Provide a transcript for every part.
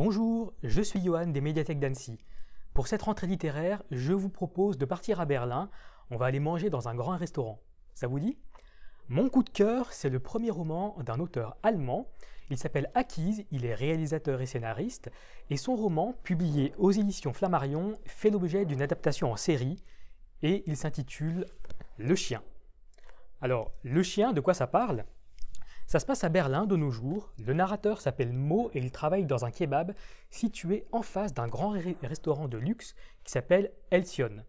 Bonjour, je suis Johan des médiathèques d'Annecy. Pour cette rentrée littéraire, je vous propose de partir à Berlin. On va aller manger dans un grand restaurant. Ça vous dit Mon coup de cœur, c'est le premier roman d'un auteur allemand. Il s'appelle Akiz, il est réalisateur et scénariste, et son roman, publié aux éditions Flammarion, fait l'objet d'une adaptation en série, et il s'intitule Le chien. Alors, le chien, de quoi ça parle ça se passe à Berlin de nos jours. Le narrateur s'appelle Mo et il travaille dans un kebab situé en face d'un grand restaurant de luxe qui s'appelle Elsion.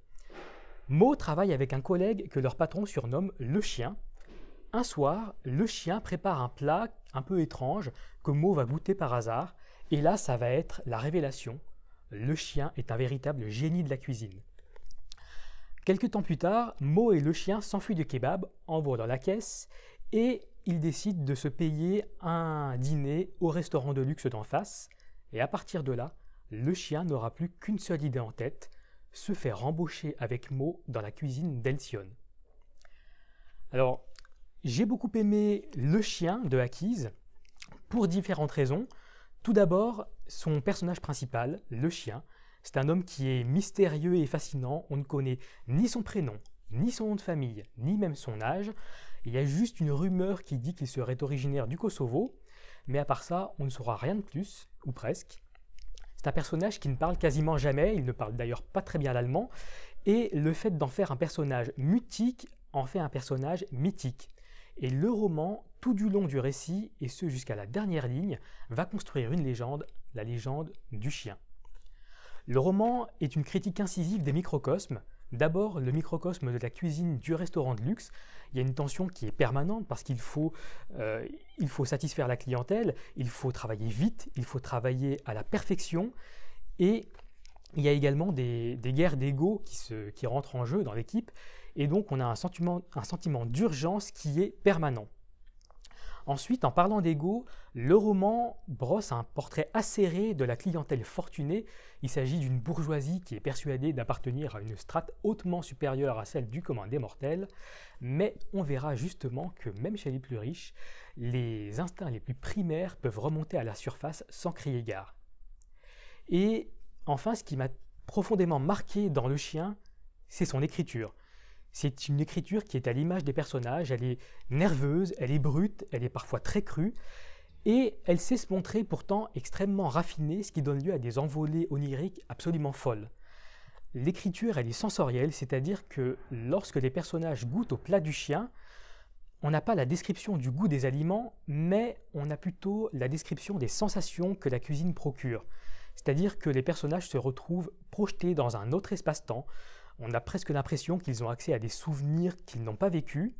Mo travaille avec un collègue que leur patron surnomme le chien. Un soir, le chien prépare un plat un peu étrange que Mo va goûter par hasard. Et là, ça va être la révélation. Le chien est un véritable génie de la cuisine. Quelques temps plus tard, Mo et le chien s'enfuient du kebab, envoient dans la caisse, et il décide de se payer un dîner au restaurant de luxe d'en face, et à partir de là, le chien n'aura plus qu'une seule idée en tête, se faire embaucher avec Mo dans la cuisine d'Elsion. Alors, j'ai beaucoup aimé le chien de Akiz pour différentes raisons. Tout d'abord, son personnage principal, le chien, c'est un homme qui est mystérieux et fascinant, on ne connaît ni son prénom, ni son nom de famille, ni même son âge. Il y a juste une rumeur qui dit qu'il serait originaire du Kosovo, mais à part ça, on ne saura rien de plus, ou presque. C'est un personnage qui ne parle quasiment jamais, il ne parle d'ailleurs pas très bien l'allemand, et le fait d'en faire un personnage mutique en fait un personnage mythique. Et le roman, tout du long du récit, et ce jusqu'à la dernière ligne, va construire une légende, la légende du chien. Le roman est une critique incisive des microcosmes, D'abord, le microcosme de la cuisine du restaurant de luxe. Il y a une tension qui est permanente parce qu'il faut, euh, faut satisfaire la clientèle, il faut travailler vite, il faut travailler à la perfection. Et il y a également des, guerres d'ego qui, rentrent en jeu dans l'équipe. Et donc, on a un sentiment, un sentiment d'urgence qui est permanent. Ensuite, en parlant d'ego, le roman brosse un portrait acéré de la clientèle fortunée. Il s'agit d'une bourgeoisie qui est persuadée d'appartenir à une strate hautement supérieure à celle du commun des mortels. Mais on verra justement que même chez les plus riches, les instincts les plus primaires peuvent remonter à la surface sans crier gare. Et enfin, ce qui m'a profondément marqué dans Le Chien, c'est son écriture. C'est une écriture qui est à l'image des personnages, elle est nerveuse, elle est brute, elle est parfois très crue, et elle sait se montrer pourtant extrêmement raffinée, ce qui donne lieu à des envolées oniriques absolument folles. L'écriture, elle est sensorielle, c'est-à-dire que lorsque les personnages goûtent au plat du chien, on n'a pas la description du goût des aliments, mais on a plutôt la description des sensations que la cuisine procure. C'est-à-dire que les personnages se retrouvent projetés dans un autre espace-temps, on a presque l'impression qu'ils ont accès à des souvenirs qu'ils n'ont pas vécus,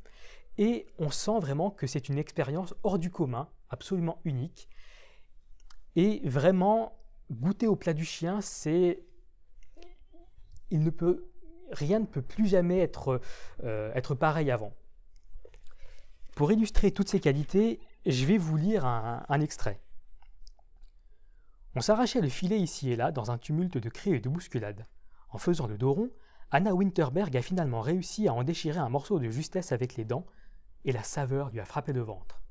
et on sent vraiment que c'est une expérience hors du commun, absolument unique. Et vraiment, goûter au plat du chien, c'est... Il ne peut... Rien ne peut plus jamais être, euh, pareil avant. Pour illustrer toutes ces qualités, je vais vous lire un, un extrait. On s'arrachait le filet ici et là dans un tumulte de cris et de bousculades. En faisant le dos rond, Anna Winterberg a finalement réussi à en déchirer un morceau de justesse avec les dents, et la saveur lui a frappé le ventre.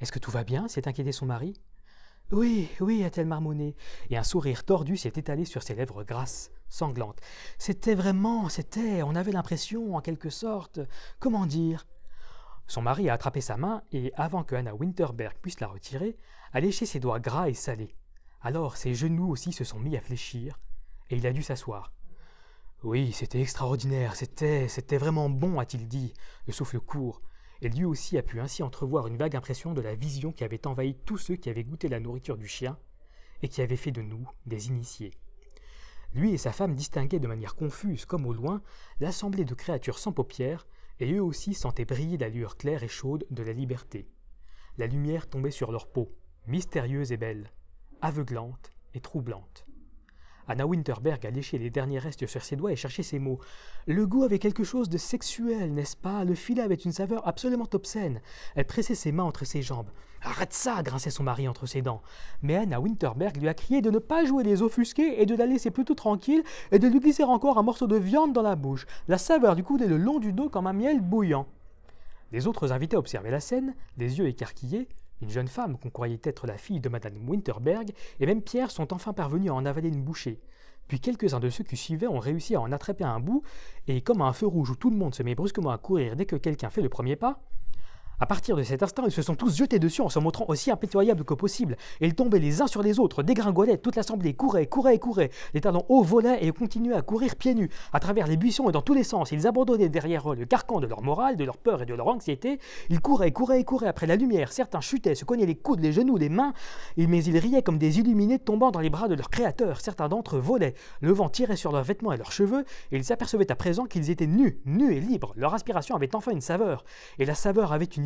Est-ce que tout va bien s'est inquiété son mari. Oui, oui, a-t-elle marmonné, et un sourire tordu s'est étalé sur ses lèvres grasses, sanglantes. C'était vraiment, c'était, on avait l'impression, en quelque sorte, comment dire Son mari a attrapé sa main, et avant que Anna Winterberg puisse la retirer, a léché ses doigts gras et salés. Alors ses genoux aussi se sont mis à fléchir, et il a dû s'asseoir. Oui, c'était extraordinaire, c'était, c'était vraiment bon, a-t-il dit, le souffle court, et lui aussi a pu ainsi entrevoir une vague impression de la vision qui avait envahi tous ceux qui avaient goûté la nourriture du chien, et qui avait fait de nous des initiés. Lui et sa femme distinguaient de manière confuse, comme au loin, l'assemblée de créatures sans paupières, et eux aussi sentaient briller la lueur claire et chaude de la liberté. La lumière tombait sur leur peau, mystérieuse et belle, aveuglante et troublante. Anna Winterberg a léché les derniers restes sur ses doigts et cherché ses mots. Le goût avait quelque chose de sexuel, n'est-ce pas Le filet avait une saveur absolument obscène. Elle pressait ses mains entre ses jambes. Arrête ça grinçait son mari entre ses dents. Mais Anna Winterberg lui a crié de ne pas jouer les offusqués et de la laisser plutôt tranquille et de lui glisser encore un morceau de viande dans la bouche, la saveur du coude est le long du dos comme un miel bouillant. Les autres invités observaient la scène, les yeux écarquillés, une jeune femme qu'on croyait être la fille de Madame Winterberg et même Pierre sont enfin parvenus à en avaler une bouchée. Puis quelques-uns de ceux qui suivaient ont réussi à en attraper un bout, et comme à un feu rouge où tout le monde se met brusquement à courir dès que quelqu'un fait le premier pas, à partir de cet instant, ils se sont tous jetés dessus en se montrant aussi impitoyables que possible. Ils tombaient les uns sur les autres, dégringolaient, toute l'assemblée courait, courait, courait. Les talons hauts volaient et continuaient à courir pieds nus, à travers les buissons et dans tous les sens. Ils abandonnaient derrière eux le carcan de leur morale, de leur peur et de leur anxiété. Ils couraient, couraient, couraient après la lumière. Certains chutaient, se cognaient les coudes, les genoux, les mains, mais ils riaient comme des illuminés tombant dans les bras de leur créateur. Certains d'entre eux volaient. Le vent tirait sur leurs vêtements et leurs cheveux, et ils s'apercevaient à présent qu'ils étaient nus, nus et libres. Leur aspiration avait enfin une saveur, et la saveur avait une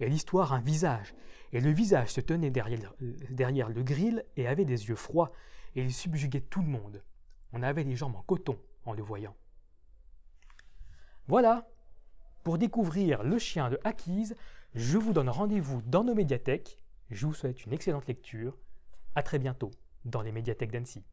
et l'histoire un visage. Et le visage se tenait derrière, derrière le grill et avait des yeux froids, et il subjuguait tout le monde. On avait les jambes en coton en le voyant. Voilà Pour découvrir le chien de Acquise, je vous donne rendez-vous dans nos médiathèques. Je vous souhaite une excellente lecture. À très bientôt dans les médiathèques d'Annecy.